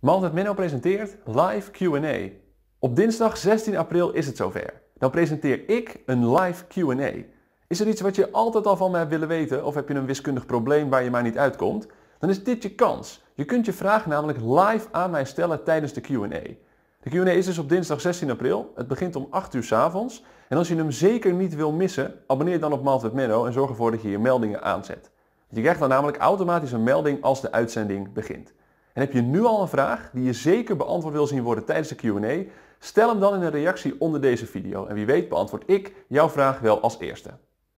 Mand Menno presenteert live Q&A. Op dinsdag 16 april is het zover. Dan presenteer ik een live Q&A. Is er iets wat je altijd al van mij hebt willen weten of heb je een wiskundig probleem waar je maar niet uitkomt? Dan is dit je kans. Je kunt je vraag namelijk live aan mij stellen tijdens de Q&A. De Q&A is dus op dinsdag 16 april. Het begint om 8 uur s avonds. En als je hem zeker niet wil missen, abonneer dan op Maaltijd Menno en zorg ervoor dat je je meldingen aanzet. Je krijgt dan namelijk automatisch een melding als de uitzending begint. En heb je nu al een vraag die je zeker beantwoord wil zien worden tijdens de Q&A? Stel hem dan in een reactie onder deze video en wie weet beantwoord ik jouw vraag wel als eerste.